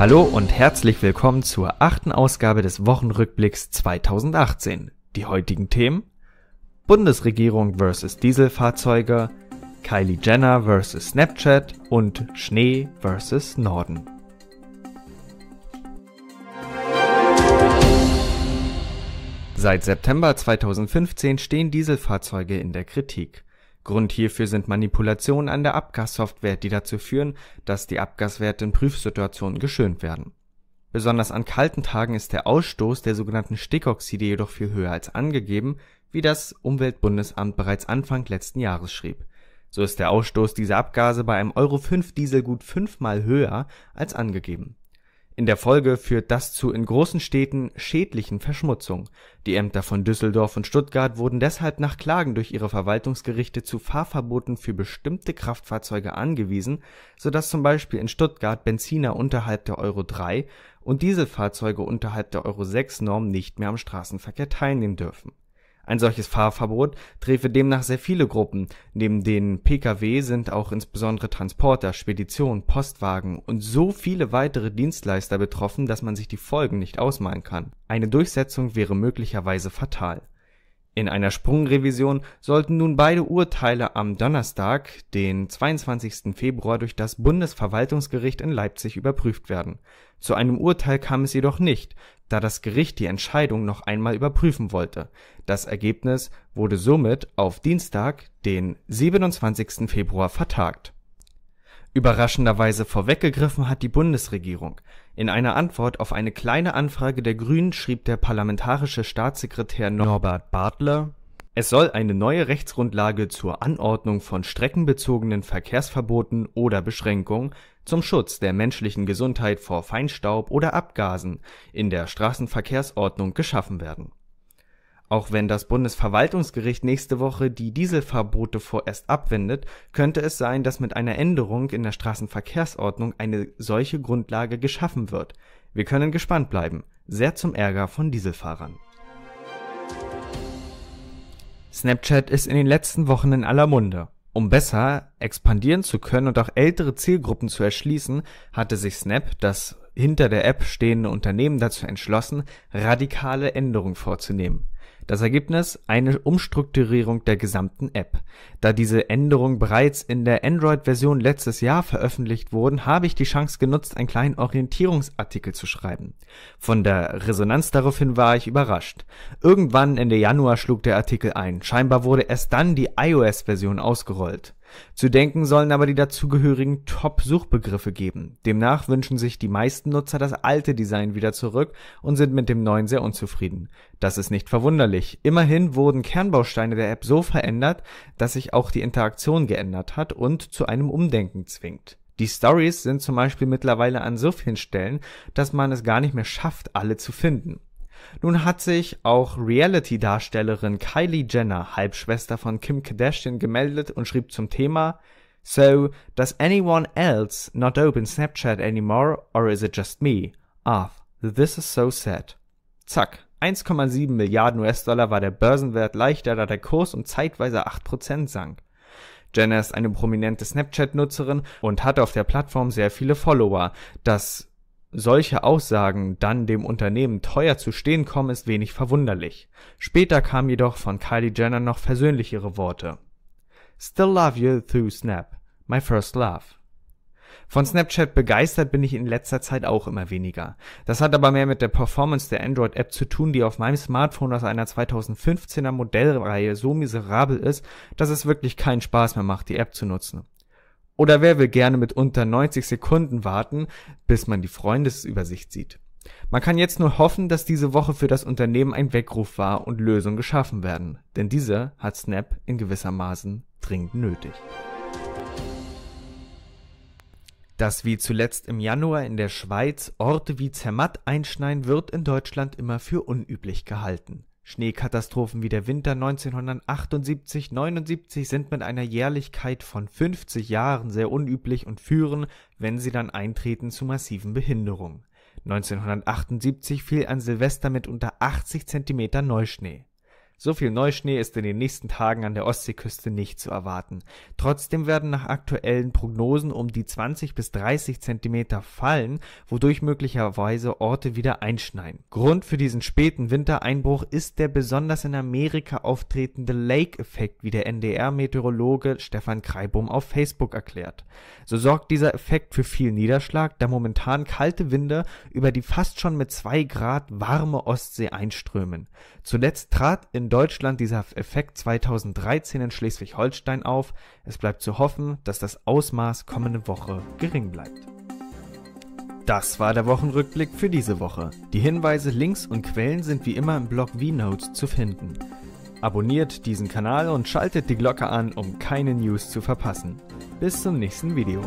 Hallo und herzlich willkommen zur achten Ausgabe des Wochenrückblicks 2018. Die heutigen Themen: Bundesregierung vs. Dieselfahrzeuge, Kylie Jenner vs. Snapchat und Schnee vs. Norden. Seit September 2015 stehen Dieselfahrzeuge in der Kritik. Grund hierfür sind Manipulationen an der Abgassoftware, die dazu führen, dass die Abgaswerte in Prüfsituationen geschönt werden. Besonders an kalten Tagen ist der Ausstoß der sogenannten Stickoxide jedoch viel höher als angegeben, wie das Umweltbundesamt bereits Anfang letzten Jahres schrieb. So ist der Ausstoß dieser Abgase bei einem Euro-5-Diesel gut fünfmal höher als angegeben in der Folge führt das zu in großen Städten schädlichen Verschmutzungen. Die Ämter von Düsseldorf und Stuttgart wurden deshalb nach Klagen durch ihre Verwaltungsgerichte zu Fahrverboten für bestimmte Kraftfahrzeuge angewiesen, sodass zum Beispiel in Stuttgart Benziner unterhalb der Euro-3 und Dieselfahrzeuge unterhalb der Euro-6-Norm nicht mehr am Straßenverkehr teilnehmen dürfen ein solches Fahrverbot träfe demnach sehr viele Gruppen. Neben den Pkw sind auch insbesondere Transporter, Speditionen, Postwagen und so viele weitere Dienstleister betroffen, dass man sich die Folgen nicht ausmalen kann. Eine Durchsetzung wäre möglicherweise fatal in einer Sprungrevision sollten nun beide Urteile am Donnerstag, den 22. Februar durch das Bundesverwaltungsgericht in Leipzig überprüft werden. Zu einem Urteil kam es jedoch nicht, da das Gericht die Entscheidung noch einmal überprüfen wollte. Das Ergebnis wurde somit auf Dienstag, den 27. Februar vertagt. Überraschenderweise vorweggegriffen hat die Bundesregierung in einer Antwort auf eine Kleine Anfrage der Grünen schrieb der parlamentarische Staatssekretär Norbert Bartler, es soll eine neue Rechtsgrundlage zur Anordnung von streckenbezogenen Verkehrsverboten oder Beschränkungen zum Schutz der menschlichen Gesundheit vor Feinstaub oder Abgasen in der Straßenverkehrsordnung geschaffen werden auch wenn das Bundesverwaltungsgericht nächste Woche die Dieselverbote vorerst abwendet, könnte es sein, dass mit einer Änderung in der Straßenverkehrsordnung eine solche Grundlage geschaffen wird. Wir können gespannt bleiben, sehr zum Ärger von Dieselfahrern. Snapchat ist in den letzten Wochen in aller Munde. Um besser expandieren zu können und auch ältere Zielgruppen zu erschließen, hatte sich Snap, das hinter der App stehende Unternehmen dazu entschlossen, radikale Änderungen vorzunehmen. Das Ergebnis? Eine Umstrukturierung der gesamten App. Da diese Änderungen bereits in der Android-Version letztes Jahr veröffentlicht wurden, habe ich die Chance genutzt, einen kleinen Orientierungsartikel zu schreiben. Von der Resonanz daraufhin war ich überrascht. Irgendwann Ende Januar schlug der Artikel ein. Scheinbar wurde erst dann die iOS-Version ausgerollt. Zu denken sollen aber die dazugehörigen Top-Suchbegriffe geben. Demnach wünschen sich die meisten Nutzer das alte Design wieder zurück und sind mit dem neuen sehr unzufrieden. Das ist nicht verwunderlich. Immerhin wurden Kernbausteine der App so verändert, dass sich auch die Interaktion geändert hat und zu einem Umdenken zwingt. Die Stories sind zum Beispiel mittlerweile an so vielen Stellen, dass man es gar nicht mehr schafft, alle zu finden. Nun hat sich auch Reality-Darstellerin Kylie Jenner, Halbschwester von Kim Kardashian, gemeldet und schrieb zum Thema So, does anyone else not open Snapchat anymore or is it just me? Ah, this is so sad. Zack, 1,7 Milliarden US-Dollar war der Börsenwert leichter, da der Kurs um zeitweise 8% sank. Jenner ist eine prominente Snapchat-Nutzerin und hat auf der Plattform sehr viele Follower. Das solche Aussagen, dann dem Unternehmen teuer zu stehen kommen, ist wenig verwunderlich. Später kamen jedoch von Kylie Jenner noch versöhnlichere Worte. Still love you through Snap. My first love. Von Snapchat begeistert bin ich in letzter Zeit auch immer weniger. Das hat aber mehr mit der Performance der Android-App zu tun, die auf meinem Smartphone aus einer 2015er Modellreihe so miserabel ist, dass es wirklich keinen Spaß mehr macht, die App zu nutzen. Oder wer will gerne mit unter 90 Sekunden warten, bis man die Freundesübersicht sieht? Man kann jetzt nur hoffen, dass diese Woche für das Unternehmen ein Weckruf war und Lösungen geschaffen werden, denn diese hat Snap in gewisser Maßen dringend nötig. Dass wie zuletzt im Januar in der Schweiz Orte wie Zermatt einschneien, wird in Deutschland immer für unüblich gehalten. Schneekatastrophen wie der Winter 1978, 79 sind mit einer Jährlichkeit von 50 Jahren sehr unüblich und führen, wenn sie dann eintreten, zu massiven Behinderungen. 1978 fiel an Silvester mit unter 80 cm Neuschnee so viel Neuschnee ist in den nächsten Tagen an der Ostseeküste nicht zu erwarten. Trotzdem werden nach aktuellen Prognosen um die 20 bis 30 Zentimeter fallen, wodurch möglicherweise Orte wieder einschneien. Grund für diesen späten Wintereinbruch ist der besonders in Amerika auftretende Lake-Effekt, wie der NDR-Meteorologe Stefan Kreibum auf Facebook erklärt. So sorgt dieser Effekt für viel Niederschlag, da momentan kalte Winde über die fast schon mit 2 Grad warme Ostsee einströmen. Zuletzt trat in Deutschland dieser Effekt 2013 in Schleswig-Holstein auf. Es bleibt zu hoffen, dass das Ausmaß kommende Woche gering bleibt. Das war der Wochenrückblick für diese Woche. Die Hinweise, Links und Quellen sind wie immer im Blog VNotes zu finden. Abonniert diesen Kanal und schaltet die Glocke an, um keine News zu verpassen. Bis zum nächsten Video.